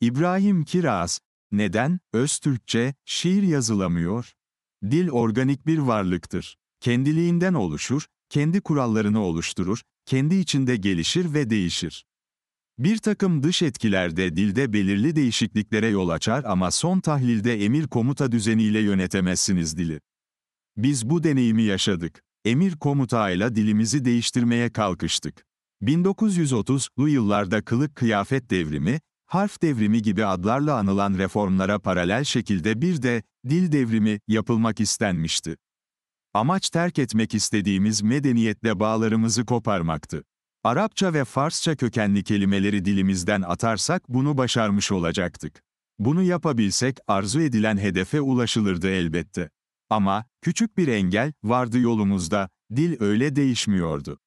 İbrahim Kiraz, neden, Öztürkçe, şiir yazılamıyor? Dil organik bir varlıktır. Kendiliğinden oluşur, kendi kurallarını oluşturur, kendi içinde gelişir ve değişir. Bir takım dış etkiler de dilde belirli değişikliklere yol açar ama son tahlilde emir komuta düzeniyle yönetemezsiniz dili. Biz bu deneyimi yaşadık. Emir komutayla dilimizi değiştirmeye kalkıştık. 1930'lu yıllarda kılık kıyafet devrimi, harf devrimi gibi adlarla anılan reformlara paralel şekilde bir de dil devrimi yapılmak istenmişti. Amaç terk etmek istediğimiz medeniyetle bağlarımızı koparmaktı. Arapça ve Farsça kökenli kelimeleri dilimizden atarsak bunu başarmış olacaktık. Bunu yapabilsek arzu edilen hedefe ulaşılırdı elbette. Ama küçük bir engel vardı yolumuzda, dil öyle değişmiyordu.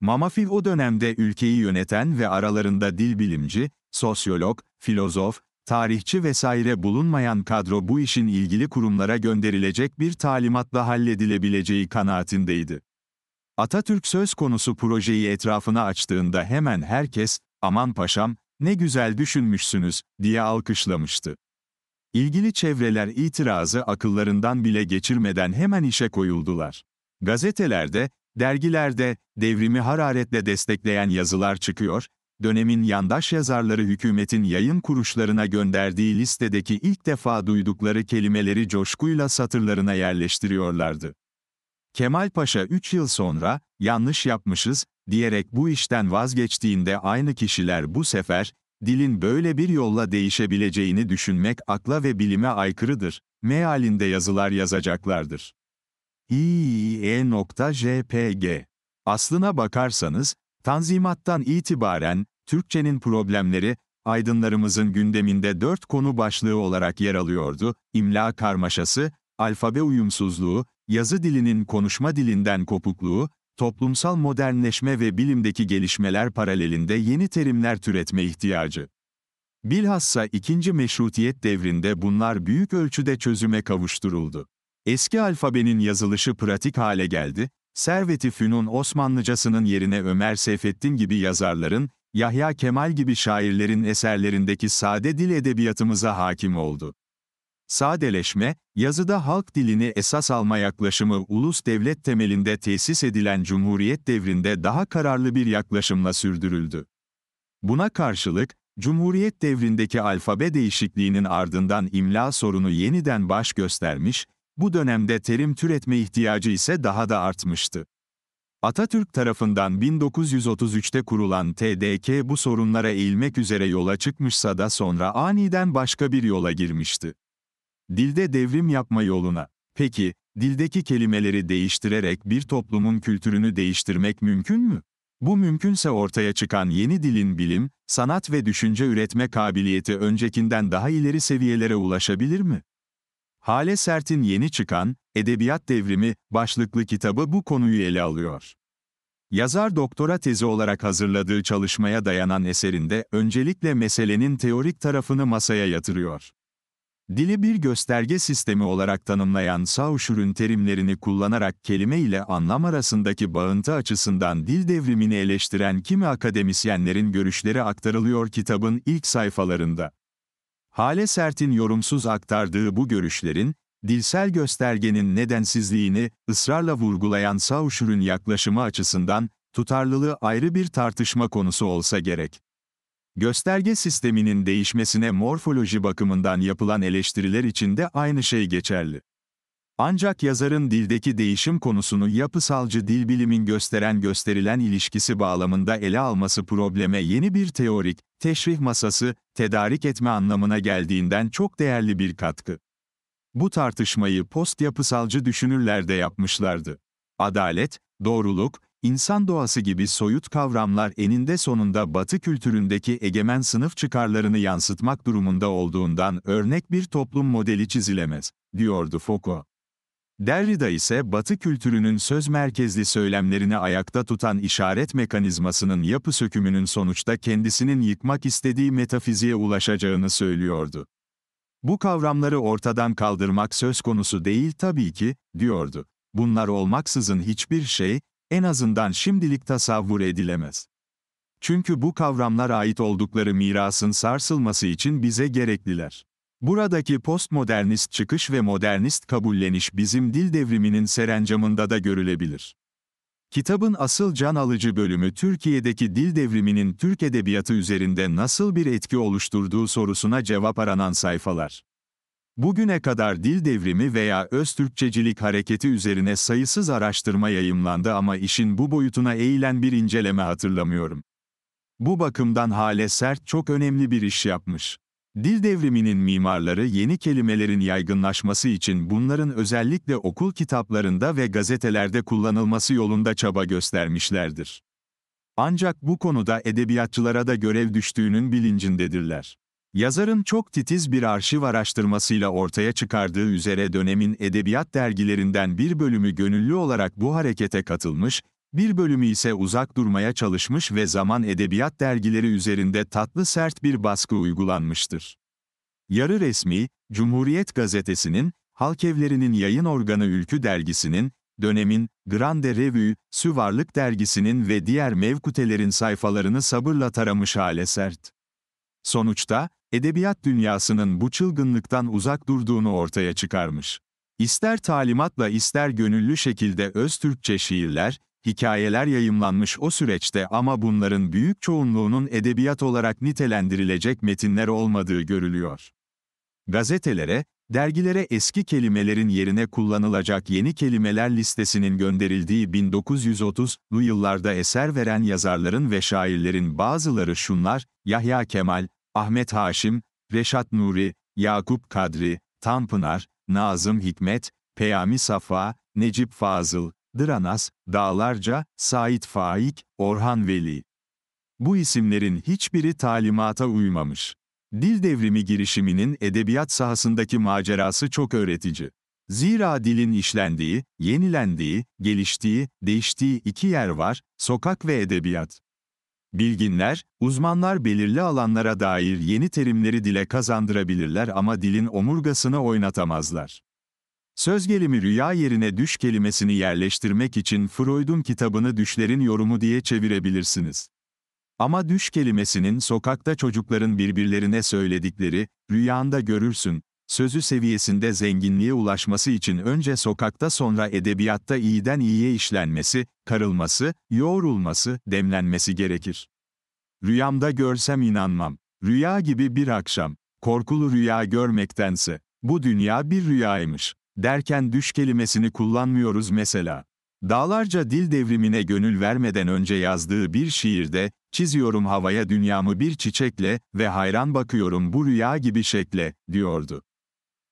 Mamafi o dönemde ülkeyi yöneten ve aralarında dil bilimci, sosyolog, filozof, tarihçi vesaire bulunmayan kadro bu işin ilgili kurumlara gönderilecek bir talimatla halledilebileceği kanaatindeydi. Atatürk söz konusu projeyi etrafına açtığında hemen herkes, aman paşam, ne güzel düşünmüşsünüz, diye alkışlamıştı. İlgili çevreler itirazı akıllarından bile geçirmeden hemen işe koyuldular. Gazetelerde, dergilerde, devrimi hararetle destekleyen yazılar çıkıyor, dönemin yandaş yazarları hükümetin yayın kuruluşlarına gönderdiği listedeki ilk defa duydukları kelimeleri coşkuyla satırlarına yerleştiriyorlardı. Kemal Paşa 3 yıl sonra, yanlış yapmışız, diyerek bu işten vazgeçtiğinde aynı kişiler bu sefer, dilin böyle bir yolla değişebileceğini düşünmek akla ve bilime aykırıdır, mealinde yazılar yazacaklardır. İİE.JPG Aslına bakarsanız, Tanzimattan itibaren, Türkçenin problemleri, aydınlarımızın gündeminde dört konu başlığı olarak yer alıyordu, imla karmaşası, alfabe uyumsuzluğu, yazı dilinin konuşma dilinden kopukluğu, toplumsal modernleşme ve bilimdeki gelişmeler paralelinde yeni terimler türetme ihtiyacı. Bilhassa ikinci meşrutiyet devrinde bunlar büyük ölçüde çözüme kavuşturuldu. Eski alfabenin yazılışı pratik hale geldi, Servet-i Fünun Osmanlıcasının yerine Ömer Seyfettin gibi yazarların, Yahya Kemal gibi şairlerin eserlerindeki sade dil edebiyatımıza hakim oldu. Sadeleşme, yazıda halk dilini esas alma yaklaşımı ulus devlet temelinde tesis edilen Cumhuriyet devrinde daha kararlı bir yaklaşımla sürdürüldü. Buna karşılık, Cumhuriyet devrindeki alfabe değişikliğinin ardından imla sorunu yeniden baş göstermiş, bu dönemde terim türetme ihtiyacı ise daha da artmıştı. Atatürk tarafından 1933'te kurulan TDK bu sorunlara eğilmek üzere yola çıkmışsa da sonra aniden başka bir yola girmişti. Dilde devrim yapma yoluna. Peki, dildeki kelimeleri değiştirerek bir toplumun kültürünü değiştirmek mümkün mü? Bu mümkünse ortaya çıkan yeni dilin bilim, sanat ve düşünce üretme kabiliyeti öncekinden daha ileri seviyelere ulaşabilir mi? Hale Sert'in yeni çıkan, Edebiyat Devrimi başlıklı kitabı bu konuyu ele alıyor. Yazar doktora tezi olarak hazırladığı çalışmaya dayanan eserinde öncelikle meselenin teorik tarafını masaya yatırıyor. Dili bir gösterge sistemi olarak tanımlayan Saussure terimlerini kullanarak kelime ile anlam arasındaki bağıntı açısından dil devrimini eleştiren kimi akademisyenlerin görüşleri aktarılıyor kitabın ilk sayfalarında. Hale Sert'in yorumsuz aktardığı bu görüşlerin, dilsel göstergenin nedensizliğini ısrarla vurgulayan Saussure yaklaşımı açısından tutarlılığı ayrı bir tartışma konusu olsa gerek. Gösterge sisteminin değişmesine morfoloji bakımından yapılan eleştiriler için de aynı şey geçerli. Ancak yazarın dildeki değişim konusunu yapısalcı dil bilimin gösteren gösterilen ilişkisi bağlamında ele alması probleme yeni bir teorik, teşrih masası, tedarik etme anlamına geldiğinden çok değerli bir katkı. Bu tartışmayı post yapısalcı düşünürler de yapmışlardı. Adalet, doğruluk, insan doğası gibi soyut kavramlar eninde sonunda Batı kültüründeki egemen sınıf çıkarlarını yansıtmak durumunda olduğundan örnek bir toplum modeli çizilemez, diyordu Foucault. Derrida ise Batı kültürünün söz merkezli söylemlerini ayakta tutan işaret mekanizmasının yapı sökümünün sonuçta kendisinin yıkmak istediği metafiziğe ulaşacağını söylüyordu. Bu kavramları ortadan kaldırmak söz konusu değil tabii ki, diyordu. Bunlar olmaksızın hiçbir şey, en azından şimdilik tasavvur edilemez. Çünkü bu kavramlar ait oldukları mirasın sarsılması için bize gerekliler. Buradaki postmodernist çıkış ve modernist kabulleniş bizim dil devriminin serencamında da görülebilir. Kitabın asıl can alıcı bölümü Türkiye'deki dil devriminin Türk edebiyatı üzerinde nasıl bir etki oluşturduğu sorusuna cevap aranan sayfalar. Bugüne kadar dil devrimi veya öz türkçecilik hareketi üzerine sayısız araştırma yayımlandı ama işin bu boyutuna eğilen bir inceleme hatırlamıyorum. Bu bakımdan Hale Sert çok önemli bir iş yapmış. Dil devriminin mimarları yeni kelimelerin yaygınlaşması için bunların özellikle okul kitaplarında ve gazetelerde kullanılması yolunda çaba göstermişlerdir. Ancak bu konuda edebiyatçılara da görev düştüğünün bilincindedirler. Yazarın çok titiz bir arşiv araştırmasıyla ortaya çıkardığı üzere dönemin edebiyat dergilerinden bir bölümü gönüllü olarak bu harekete katılmış bir bölümü ise uzak durmaya çalışmış ve zaman edebiyat dergileri üzerinde tatlı sert bir baskı uygulanmıştır. Yarı resmi, Cumhuriyet Gazetesi'nin, Halk Evleri'nin yayın organı Ülkü Dergisi'nin, dönemin, Grande Revue, Süvarlık Dergisi'nin ve diğer mevkutelerin sayfalarını sabırla taramış hale sert. Sonuçta, edebiyat dünyasının bu çılgınlıktan uzak durduğunu ortaya çıkarmış. İster talimatla ister gönüllü şekilde öz Türkçe şiirler, hikayeler yayımlanmış o süreçte ama bunların büyük çoğunluğunun edebiyat olarak nitelendirilecek metinler olmadığı görülüyor. Gazetelere, dergilere eski kelimelerin yerine kullanılacak yeni kelimeler listesinin gönderildiği 1930'lu yıllarda eser veren yazarların ve şairlerin bazıları şunlar, Yahya Kemal, Ahmet Haşim, Reşat Nuri, Yakup Kadri, Tanpınar, Nazım Hikmet, Peyami Safa, Necip Fazıl, Dranas, Dağlarca, Sait Faik, Orhan Veli. Bu isimlerin hiçbiri talimata uymamış. Dil devrimi girişiminin edebiyat sahasındaki macerası çok öğretici. Zira dilin işlendiği, yenilendiği, geliştiği, değiştiği iki yer var, sokak ve edebiyat. Bilginler, uzmanlar belirli alanlara dair yeni terimleri dile kazandırabilirler ama dilin omurgasını oynatamazlar. Söz gelimi rüya yerine düş kelimesini yerleştirmek için Freud'un kitabını düşlerin yorumu diye çevirebilirsiniz. Ama düş kelimesinin sokakta çocukların birbirlerine söyledikleri, rüyanda görürsün, sözü seviyesinde zenginliğe ulaşması için önce sokakta sonra edebiyatta iyiden iyiye işlenmesi, karılması, yoğrulması, demlenmesi gerekir. Rüyamda görsem inanmam. Rüya gibi bir akşam. Korkulu rüya görmektense, bu dünya bir rüyaymış derken düş kelimesini kullanmıyoruz mesela. Dağlarca dil devrimine gönül vermeden önce yazdığı bir şiirde, çiziyorum havaya dünyamı bir çiçekle ve hayran bakıyorum bu rüya gibi şekle, diyordu.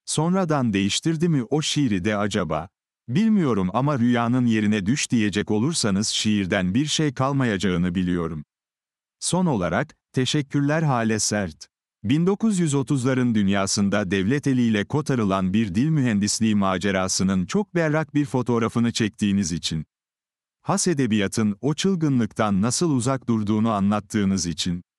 Sonradan değiştirdi mi o şiiri de acaba? Bilmiyorum ama rüyanın yerine düş diyecek olursanız şiirden bir şey kalmayacağını biliyorum. Son olarak, teşekkürler Hale Sert. 1930'ların dünyasında devlet eliyle kotarılan bir dil mühendisliği macerasının çok berrak bir fotoğrafını çektiğiniz için, has edebiyatın o çılgınlıktan nasıl uzak durduğunu anlattığınız için,